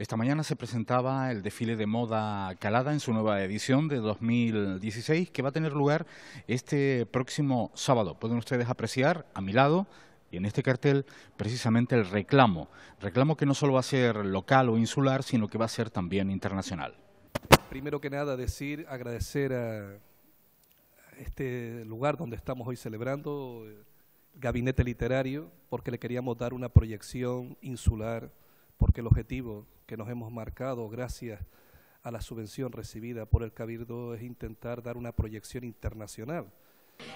Esta mañana se presentaba el desfile de moda calada en su nueva edición de 2016 que va a tener lugar este próximo sábado. Pueden ustedes apreciar a mi lado y en este cartel precisamente el reclamo, reclamo que no solo va a ser local o insular, sino que va a ser también internacional. Primero que nada decir, agradecer a este lugar donde estamos hoy celebrando, el Gabinete Literario, porque le queríamos dar una proyección insular, porque el objetivo que nos hemos marcado gracias a la subvención recibida por el Cabildo es intentar dar una proyección internacional.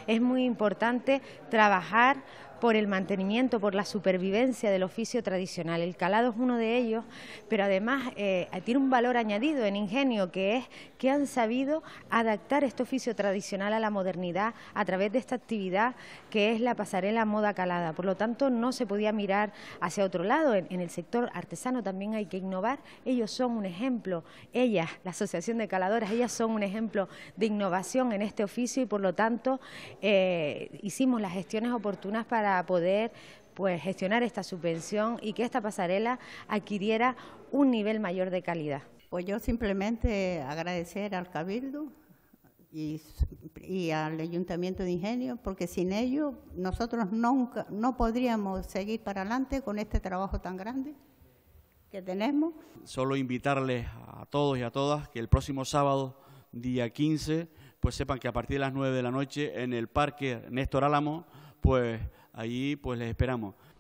Es muy importante trabajar por el mantenimiento, por la supervivencia del oficio tradicional. El calado es uno de ellos, pero además eh, tiene un valor añadido en ingenio, que es que han sabido adaptar este oficio tradicional a la modernidad a través de esta actividad que es la pasarela moda calada. Por lo tanto, no se podía mirar hacia otro lado. En, el sector artesano también hay que innovar. Ellos son un ejemplo, ellas, la Asociación de Caladoras, ellas son un ejemplo de innovación en este oficio y por lo tanto eh, hicimos las gestiones oportunas para poder pues gestionar esta subvención y que esta pasarela adquiriera un nivel mayor de calidad. Pues yo simplemente agradecer al Cabildo y, al Ayuntamiento de Ingenio, porque sin ellos nosotros nunca, no podríamos seguir para adelante con este trabajo tan grande que tenemos. Solo invitarles a todos y a todas que el próximo sábado, día 15, pues sepan que a partir de las 9 de la noche en el Parque Néstor Álamo pues allí pues les esperamos.